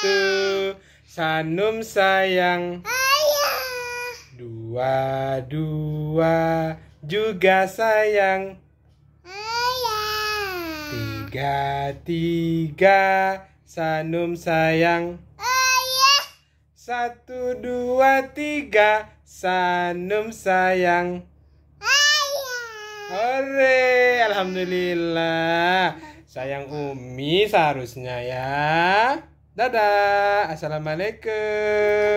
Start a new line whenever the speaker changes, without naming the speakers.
satu Sanum sayang Dua dua juga sayang Tiga tiga Sanum sayang Satu dua tiga Sanum sayang Hore, alhamdulillah. Sayang Umi seharusnya ya. Dadah, assalamualaikum.